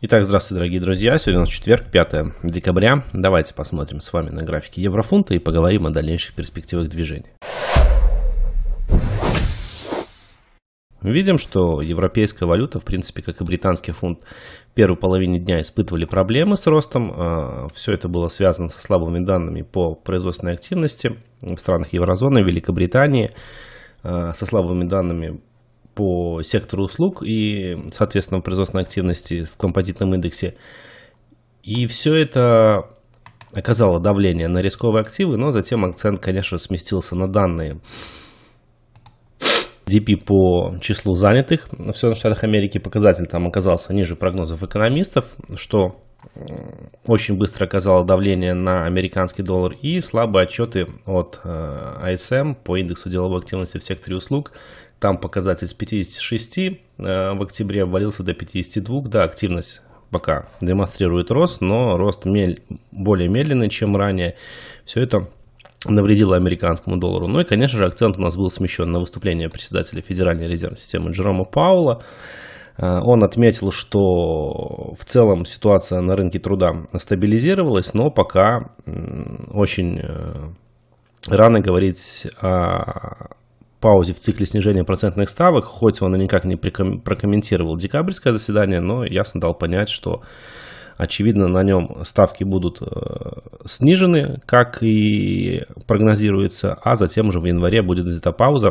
Итак, здравствуйте, дорогие друзья. Сегодня у нас четверг, 5 декабря. Давайте посмотрим с вами на графике еврофунта и поговорим о дальнейших перспективах движений. Видим, что европейская валюта, в принципе, как и британский фунт, в первой половине дня испытывали проблемы с ростом. А, Все это было связано со слабыми данными по производственной активности в странах еврозоны, Великобритании, а, со слабыми данными по сектору услуг и, соответственно, производственной активности в композитном индексе. И все это оказало давление на рисковые активы, но затем акцент, конечно, сместился на данные DP по числу занятых в Соединенных Штатах Америки. Показатель там оказался ниже прогнозов экономистов, что очень быстро оказало давление на американский доллар и слабые отчеты от ISM э, по индексу деловой активности в секторе услуг там показатель с 56 в октябре обвалился до 52. Да, активность пока демонстрирует рост, но рост мель... более медленный, чем ранее. Все это навредило американскому доллару. Ну и, конечно же, акцент у нас был смещен на выступление председателя Федеральной резервной системы Джерома Паула. Э, он отметил, что в целом ситуация на рынке труда стабилизировалась, но пока очень э, рано говорить о паузе в цикле снижения процентных ставок, хоть он и никак не прокомментировал декабрьское заседание, но ясно дал понять, что очевидно на нем ставки будут э, снижены, как и прогнозируется, а затем уже в январе будет взята пауза,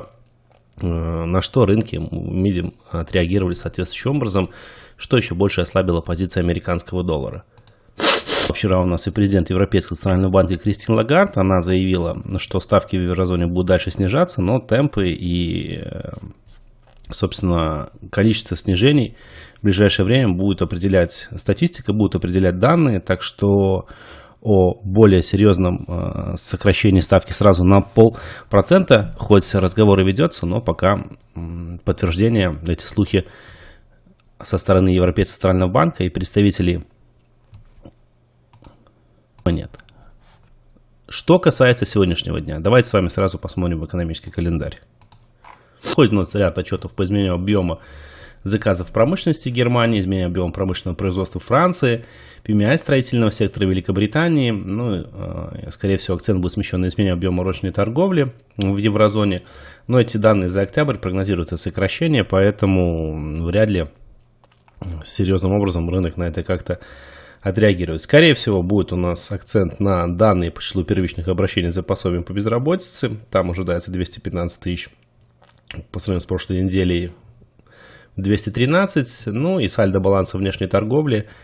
э, на что рынки, видим, отреагировали соответствующим образом, что еще больше ослабило позиции американского доллара. Вчера у нас и президент Европейского центрального банка Кристин Лагард, она заявила, что ставки в еврозоне будут дальше снижаться, но темпы и, э, собственно, количество снижений в ближайшее время будет определять статистика, будут определять данные, так что о более серьезном э, сокращении ставки сразу на полпроцента, хоть разговоры ведется, но пока подтверждения эти слухи со стороны Европейского центрального банка и представителей нет. Что касается сегодняшнего дня, давайте с вами сразу посмотрим в экономический календарь. Входит у нас ряд отчетов по изменению объема заказов промышленности Германии, изменение объема промышленного производства Франции, PMI строительного сектора Великобритании. Ну, э, скорее всего, акцент будет смещен на изменение объема розничной торговли в еврозоне. Но эти данные за октябрь прогнозируются сокращение, поэтому вряд ли серьезным образом рынок на это как-то отреагировать. Скорее всего, будет у нас акцент на данные по числу первичных обращений за пособием по безработице. Там ожидается 215 тысяч по сравнению с прошлой неделей 213. Ну и сальдо баланса внешней торговли –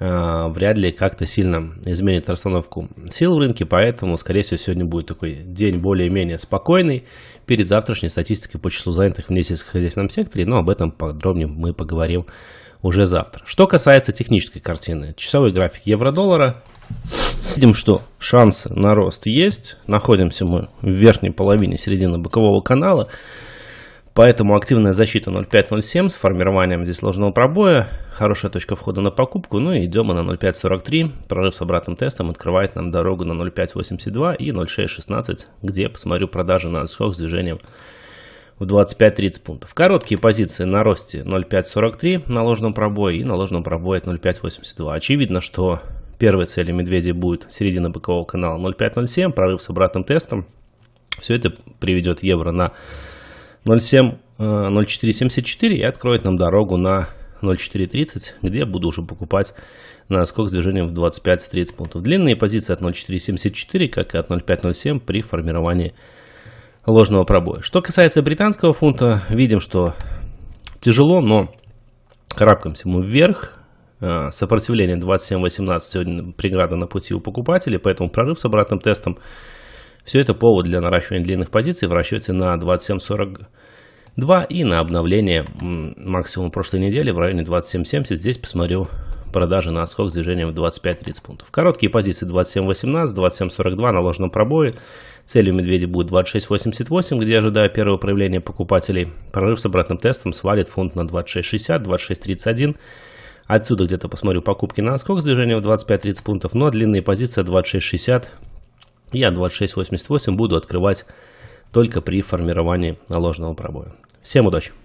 Э, вряд ли как-то сильно изменит расстановку сил в рынке, поэтому, скорее всего, сегодня будет такой день более-менее спокойный перед завтрашней статистикой по числу занятых в несельскохозяйственном секторе, но об этом подробнее мы поговорим уже завтра. Что касается технической картины, часовой график евро-доллара, видим, что шансы на рост есть, находимся мы в верхней половине середины бокового канала, Поэтому активная защита 0.5.07 с формированием здесь сложного пробоя. Хорошая точка входа на покупку. Ну и идем мы на 0.5.43. Прорыв с обратным тестом открывает нам дорогу на 0.5.82 и 0.6.16, где посмотрю продажи на отскок с движением в 25-30 пунктов. Короткие позиции на росте 0.5.43 на ложном пробое и на ложном пробое 0.5.82. Очевидно, что первой целью медведя будет середина бокового канала 0.5.07, прорыв с обратным тестом. Все это приведет евро на 0.7-0.474 э, и откроет нам дорогу на 0.430, где буду уже покупать на скок с движением в 25-30 пунктов. Длинные позиции от 0.474, как и от 0.507 при формировании ложного пробоя. Что касается британского фунта, видим, что тяжело, но карабкаемся мы вверх. Э, сопротивление 27.18 сегодня преграда на пути у покупателей, поэтому прорыв с обратным тестом все это повод для наращивания длинных позиций в расчете на 27.42 и на обновление максимум прошлой недели в районе 27.70. Здесь посмотрю продажи на отскок с движением в 25-30 пунктов. Короткие позиции 27.18, 27.42 на ложном пробое. Целью медведя будет 26.88, где ожидаю первого проявления покупателей. Прорыв с обратным тестом свалит фунт на 26.60, 26.31. Отсюда где-то посмотрю покупки на отскок с движением в 25-30 пунктов, но длинные позиции 26.60, я 2688 буду открывать только при формировании ложного пробоя. Всем удачи!